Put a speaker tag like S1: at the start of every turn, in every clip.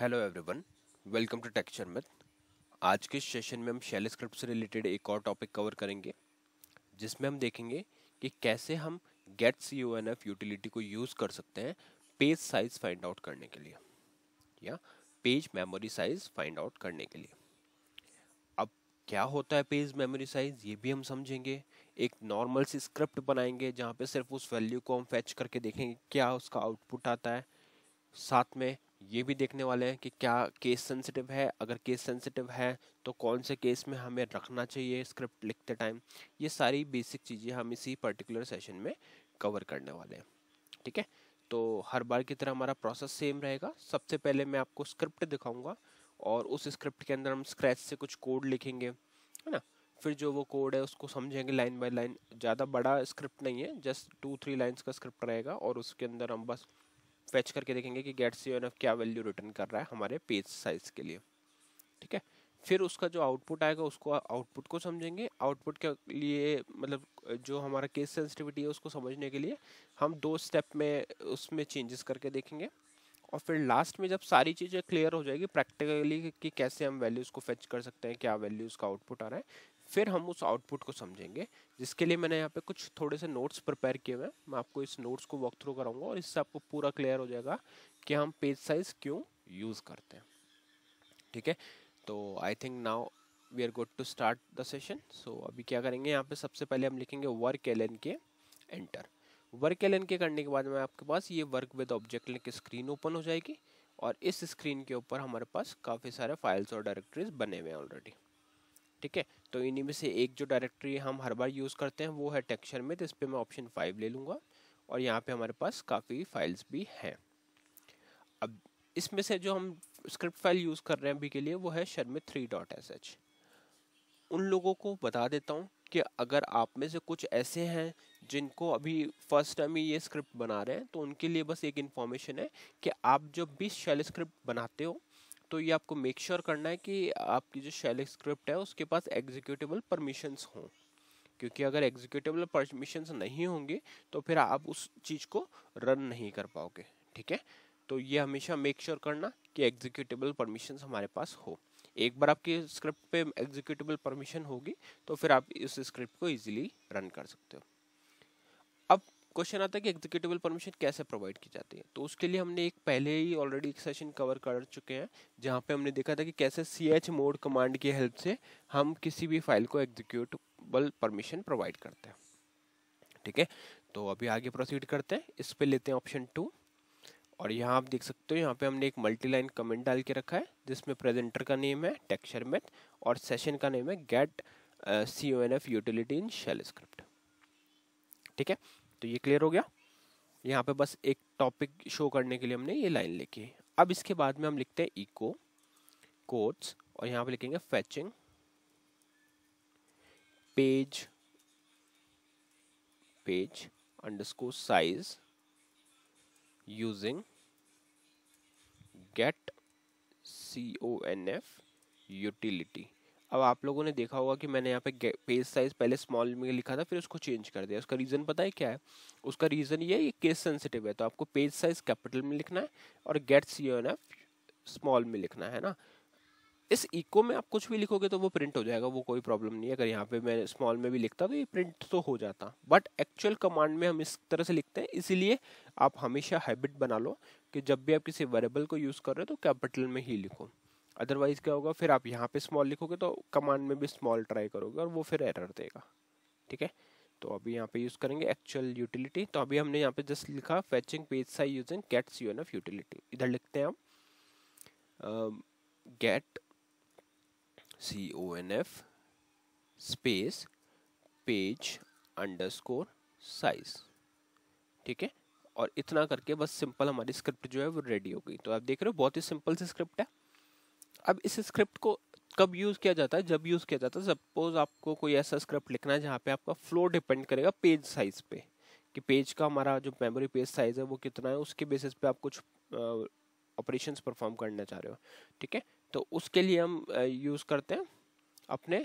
S1: hello everyone welcome to texture myth आज के session में हम शेल स्क्रिप्ट से रिलेटेड एक और टॉपिक कवर करेंगे जिसमें हम देखेंगे कि कैसे हम get C N F utility को यूज़ कर सकते हैं पेज साइज फाइंड आउट करने के लिए या page memory size find out करने के लिए अब क्या होता है पेज मेमोरी साइज ये भी हम समझेंगे एक नॉर्मल सी स्क्रिप्ट बनाएंगे जहाँ पे सिर्फ उस वैल्यू को हम फैच करके देखेंगे क्या उसका आउटपुट आता है साथ में ये भी देखने वाले हैं कि क्या केस सेंसिटिव है अगर केस सेंसिटिव है तो कौन से केस में हमें रखना चाहिए स्क्रिप्ट लिखते टाइम ये सारी बेसिक चीज़ें हम इसी पर्टिकुलर सेशन में कवर करने वाले हैं ठीक है तो हर बार की तरह हमारा प्रोसेस सेम रहेगा सबसे पहले मैं आपको स्क्रिप्ट दिखाऊंगा और उस स्क्रिप्ट के अंदर हम स्क्रैच से कुछ कोड लिखेंगे है ना फिर जो वो कोड है उसको समझेंगे लाइन बाय लाइन ज़्यादा बड़ा स्क्रिप्ट नहीं है जस्ट टू थ्री लाइन्स का स्क्रिप्ट रहेगा और उसके अंदर हम बस फेच करके देखेंगे कि गेट सी एफ क्या वैल्यू रिटर्न कर रहा है हमारे पेज साइज के लिए ठीक है फिर उसका जो आउटपुट आएगा उसको आउटपुट को समझेंगे आउटपुट के लिए मतलब जो हमारा केस सेंसिटिविटी है उसको समझने के लिए हम दो स्टेप में उसमें चेंजेस करके देखेंगे और फिर लास्ट में जब सारी चीज़ें क्लियर हो जाएगी प्रैक्टिकली कि कैसे हम वैल्यूज़ को फेच कर सकते हैं क्या वैल्यूज़ का आउटपुट आ रहा है फिर हम उस आउटपुट को समझेंगे जिसके लिए मैंने यहाँ पे कुछ थोड़े से नोट्स प्रिपेयर किए हुए हैं मैं आपको इस नोट्स को वॉक थ्रू कराऊंगा और इससे आपको पूरा क्लियर हो जाएगा कि हम पेज साइज क्यों यूज़ करते हैं ठीक है तो I think now we are good to start the session so अभी क्या करेंगे यहाँ पे सबसे पहले हम लिखेंगे work L N K enter work L K करने के बाद में आपके पास ये work with object link screen open हो जाएगी और इस स्क्रीन के ऊपर हमारे पास काफ़ी सारे फाइल्स और डायरेक्टरीज बने हुए हैं ऑलरेडी ठीक है तो इन्हीं में से एक जो डायरेक्टरी हम हर बार यूज़ करते हैं वो है टेक्सचर में तो इस पर मैं ऑप्शन फाइव ले लूँगा और यहाँ पे हमारे पास काफ़ी फाइल्स भी हैं अब इसमें से जो हम स्क्रिप्ट फाइल यूज़ कर रहे हैं अभी के लिए वो है Sharmit three dot S H उन लोगों को बता देता हूँ कि अगर आप में से कुछ ऐसे हैं जिनको अभी फर्स्ट टाइम ये स्क्रिप्ट बना रहे हैं तो उनके लिए बस एक इन्फॉर्मेशन है कि आप जब भी शैल स्क्रिप्ट बनाते हो तो ये आपको मेक श्योर sure करना है कि आपकी जो शैल स्क्रिप्ट है उसके पास एग्जीक्यूटिवल परमिशंस हों क्योंकि अगर एग्जीक्यूटिवल परमिशंस नहीं होंगे तो फिर आप उस चीज़ को रन नहीं कर पाओगे ठीक है तो ये हमेशा मेक श्योर sure करना कि एग्जीक्यूटिबल परमिशंस हमारे पास हो एक बार आपकी स्क्रिप्ट पे एग्जीक्यूटिवल परमिशन होगी तो फिर आप इस स्क्रिप्ट को इजीली रन कर सकते हो क्वेश्चन आता है कि एग्जीक्यूटिवल परमिशन कैसे प्रोवाइड की जाती है तो उसके लिए हमने एक पहले ही ऑलरेडी एक सेशन कवर कर चुके हैं जहाँ पे हमने देखा था कि कैसे सी एच मोड कमांड की हेल्प से हम किसी भी फाइल को एग्जीक्यूटिवल परमिशन प्रोवाइड करते हैं ठीक है तो अभी आगे प्रोसीड करते हैं इस पर लेते हैं ऑप्शन टू और यहाँ आप देख सकते हो यहाँ पे हमने एक मल्टी लाइन कमेंट डाल के रखा है जिसमें प्रेजेंटर का नेम है टेक्सचर में और सेशन का नेम है get C O N F utility in shell script ठीक है तो ये क्लियर हो गया यहाँ पे बस एक टॉपिक शो करने के लिए हमने ये लाइन लिखी अब इसके बाद में हम लिखते हैं इको कोट्स और यहाँ पे लिखेंगे fetching page page underscore size using get C O N F utility अब आप लोगों ने देखा होगा कि मैंने यहाँ पे पेज साइज पहले स्मॉल में लिखा था फिर उसको चेंज कर दिया उसका रीज़न पता है क्या है उसका रीज़न ये ये केस सेंसिटिव है तो आपको पेज साइज कैपिटल में लिखना है और get C N F small में लिखना है ना इस इको में आप कुछ भी लिखोगे तो वो प्रिंट हो जाएगा वो कोई प्रॉब्लम नहीं है अगर यहाँ पे मैं स्मॉल में भी लिखता तो ये प्रिंट तो हो जाता बट एक्चुअल कमांड में हम इस तरह से लिखते हैं इसीलिए आप हमेशा हैबिट बना लो कि जब भी आप किसी वेरेबल को यूज़ कर रहे हो तो कैपिटल में ही लिखो अदरवाइज क्या होगा फिर आप यहाँ पे स्मॉल लिखोगे तो कमांड में भी स्मॉल ट्राई करोगे और वो फिर एरर देगा ठीक है तो अभी यहाँ पे यूज़ करेंगे एक्चुअल यूटिलिटी तो अभी हमने यहाँ पे जस्ट लिखा fetching page size using get C N F utility इधर लिखते हैं हम get C O N F space page underscore size ठीक है और इतना करके बस सिंपल हमारी स्क्रिप्ट जो है वो रेडी हो गई तो आप देख रहे हो बहुत ही सिंपल सी स्क्रिप्ट है अब इस स्क्रिप्ट को कब यूज़ किया जाता है जब यूज़ किया जाता है सपोज आपको कोई ऐसा स्क्रिप्ट लिखना है जहाँ पे आपका फ्लो डिपेंड करेगा पेज साइज पे कि पेज का हमारा जो मेमोरी पेज साइज है वो कितना है उसके बेसिस पे आप कुछ ऑपरेशन परफॉर्म करना चाह रहे हो ठीक है तो उसके लिए हम यूज़ करते हैं अपने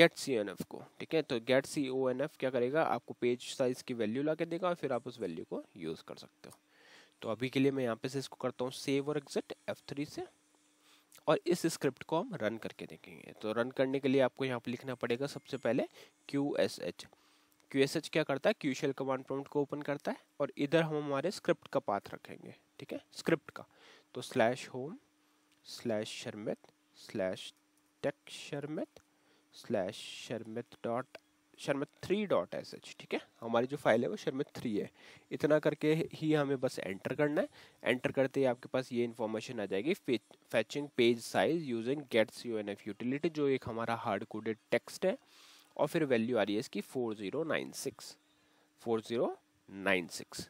S1: गेट सी एन एफ को ठीक है तो get C O N F क्या करेगा आपको पेज साइज की वैल्यू ला के देगा और फिर आप उस वैल्यू को यूज़ कर सकते हो तो अभी के लिए मैं यहाँ पे से इसको करता हूँ सेव और एग्जिट एफ थ्री से और इस स्क्रिप्ट को हम रन करके देखेंगे तो रन करने के लिए आपको यहाँ पर लिखना पड़ेगा सबसे पहले Q S H Q S H क्या करता है क्यू शेल कमांड प्रॉम्प्ट को ओपन करता है और इधर हम हमारे स्क्रिप्ट का पाथ रखेंगे ठीक है स्क्रिप्ट का तो slash home slash Sharmit slash tech Sharmit slash Sharmit dot Sharma three dot S H ठीक है हमारी जो फाइल है वो शर्मा थ्री है इतना करके ही हमें बस एंटर करना है एंटर करते ही आपके पास ये इन्फॉर्मेशन आ जाएगी fetching page size using gets U N F utility जो एक हमारा हार्ड कोडेड टेक्स्ट है और फिर वैल्यू आ रही है इसकी four zero nine six four zero nine six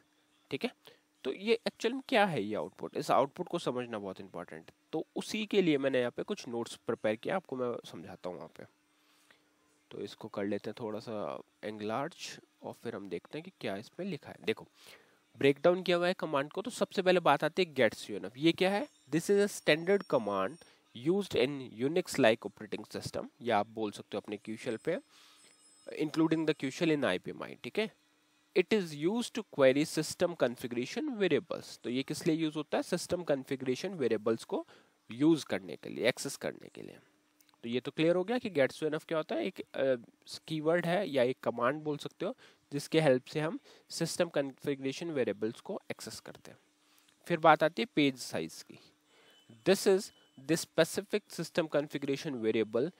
S1: ठीक है तो ये एक्चुअल में क्या है ये आउटपुट इस आउटपुट को समझना बहुत इंपॉर्टेंट है तो उसी के लिए मैंने यहाँ पे कुछ नोट्स प्रिपेयर किया आपको मैं समझाता हूँ वहाँ पे तो इसको कर लेते हैं थोड़ा सा एंगलार्ज और फिर हम देखते हैं कि क्या इसमें लिखा है देखो ब्रेक डाउन किया हुआ है कमांड को तो सबसे पहले बात आती है गेट्स यून ये क्या है this is a standard command use in Unix like operating system या आप बोल सकते हो अपने क्यूशल पे including the Q shell in I P ठीक है it is use to query system configuration variables तो ये किस लिए यूज़ होता है सिस्टम कन्फिग्रेशन वेरिएबल्स को यूज़ करने के लिए एक्सेस करने के लिए तो ये तो क्लियर हो गया कि गेट्स टू एनफ क्या होता है एक कीवर्ड uh, है या एक कमांड बोल सकते हो जिसके हेल्प से हम सिस्टम कन्फिग्रेशन वेरिएबल्स को एक्सेस करते हैं फिर बात आती है पेज साइज की this is the specific system configuration variable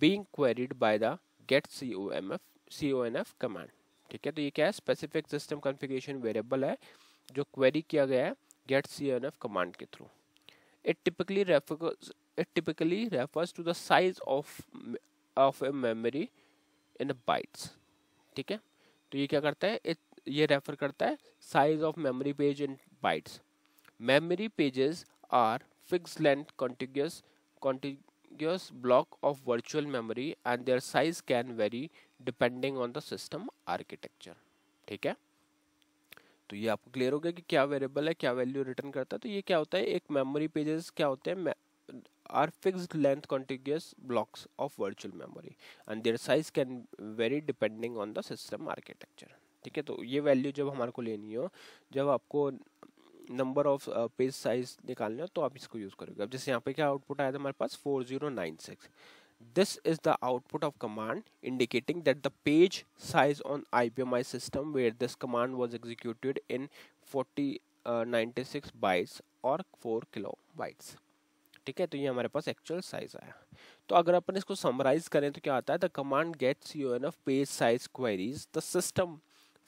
S1: being queried by the get C O M F C O N F command ठीक है तो ये क्या है स्पेसिफिक सिस्टम कन्फिग्रेशन वेरिएबल है जो क्वेरी किया गया है get C O N F command के through it typically refers it typically refers to the size of of a memory in bytes ठीक है तो ये क्या करता है it, ये रेफर करता है size of memory page in bytes memory pages are fixed length contiguous contiguous block of virtual memory and their size can vary depending on the system architecture ठीक है तो ये आपको क्लियर हो गया कि क्या वेरिएबल है क्या वैल्यू रिटर्न करता है तो ये क्या होता है एक मेमोरी पेजेस क्या होते हैं are fixed length contiguous blocks of virtual memory and their size can vary depending on the system architecture ठीक है तो ये वैल्यू जब हमारे को लेनी हो जब आपको नंबर ऑफ पेज साइज निकालना हो तो आप इसको यूज़ करोगे अब जैसे यहाँ पे क्या आउटपुट आया था हमारे पास 4096 this is the output of command indicating that the page size on IBM I system where this command was executed in 4096 uh, bytes or 4 kilobytes ठीक है तो ये हमारे पास एक्चुअल साइज आया तो अगर अपन इसको समराइज करें तो क्या आता है the command gets U N of page size queries the system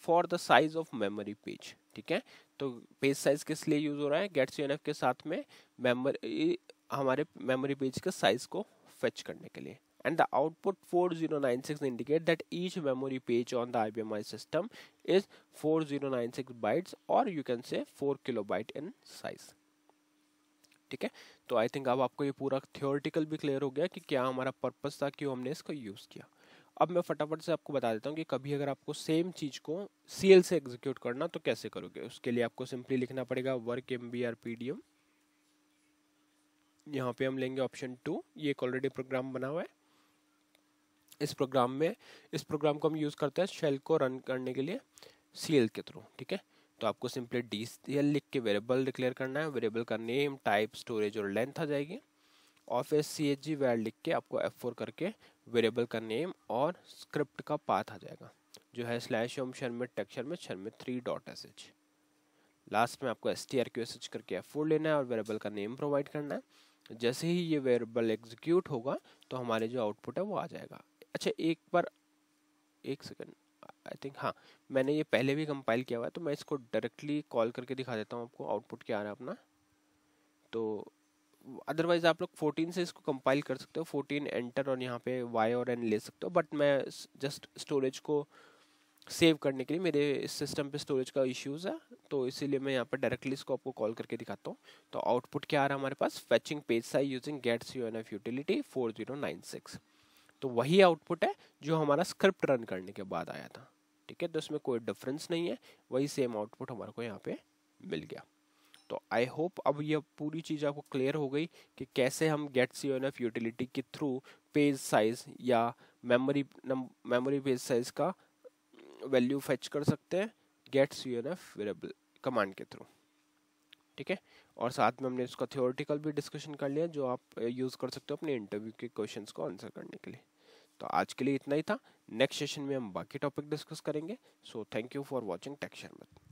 S1: for the size of memory page ठीक है तो पेज साइज किस लिए यूज हो रहा है गेट्स यू एन एफ के साथ में मेमोरी हमारे मेमोरी पेज के साइज को फेच करने के लिए and the output 4096 indicate that each memory page on the IBM i system is 4096 bytes or you can say 4 kilobyte in size ठीक है तो आई थिंक अब आपको ये पूरा थियोरटिकल भी क्लियर हो गया कि क्या हमारा पर्पज़ था क्यों हमने इसको यूज़ किया अब मैं फटाफट से आपको बता देता हूँ कि कभी अगर आपको सेम चीज़ को सी एल से एग्जीक्यूट करना तो कैसे करोगे उसके लिए आपको सिंपली लिखना पड़ेगा work M B R P D M यहाँ पे हम लेंगे ऑप्शन टू ये एक ऑलरेडी प्रोग्राम बना हुआ है इस प्रोग्राम में इस प्रोग्राम को हम यूज़ करते हैं शेल को रन करने के लिए सी एल के थ्रू ठीक है तो आपको सिंपली डी लिख के वेरेबल डिक्लेयर करना है वेरेबल का नेम टाइप स्टोरेज और लेंथ आ जाएगी और फिर सी एच जी वैल लिख के आपको एफ फोर करके वेरेबल का नेम और स्क्रिप्ट का पाथ आ जाएगा जो है स्लैश ओम शर्मित टेक्चर में Sharmit three dot S H last में आपको S T R Q S H करके एफ फोर लेना है और वेरेबल का नेम प्रोवाइड करना है जैसे ही ये वेरेबल एग्जीक्यूट होगा तो हमारे जो आउटपुट है वो आ जाएगा अच्छा एक बार एक सेकेंड आई थिंक हाँ मैंने ये पहले भी कंपाइल किया हुआ है तो मैं इसको डायरेक्टली कॉल करके दिखा देता हूँ आपको आउटपुट क्या आ रहा है अपना तो अदरवाइज आप लोग 14 से इसको कंपाइल कर सकते हो 14 एंटर और यहाँ पे वाई और एन ले सकते हो बट मैं जस्ट स्टोरेज को सेव करने के लिए मेरे इस सिस्टम पे स्टोरेज का इश्यूज़ है तो इसीलिए मैं यहाँ पर डायरेक्टली इसको आपको कॉल करके दिखाता हूँ तो आउटपुट क्या आ रहा है हमारे पास fetching page size using gets U N F utility four zero nine six तो वही आउटपुट है जो हमारा स्क्रिप्ट रन करने के बाद आया था ठीक है तो इसमें कोई डिफरेंस नहीं है वही सेम आउटपुट हमारे को यहाँ पे मिल गया तो आई होप अब यह पूरी चीज़ आपको क्लियर हो गई कि कैसे हम गेट सी एफ यूटिलिटी के थ्रू पेज साइज या मेमोरी मेमोरी पेज साइज का वैल्यू mm, फेच कर सकते हैं get C F variable command के थ्रू ठीक है और साथ में हमने इसका थियोरटिकल भी डिस्कशन कर लिया जो आप यूज़ uh, कर सकते हो अपने इंटरव्यू के क्वेश्चंस को आंसर करने के लिए तो आज के लिए इतना ही था नेक्स्ट सेशन में हम बाकी टॉपिक डिस्कस करेंगे so thank you for watching टेक्शन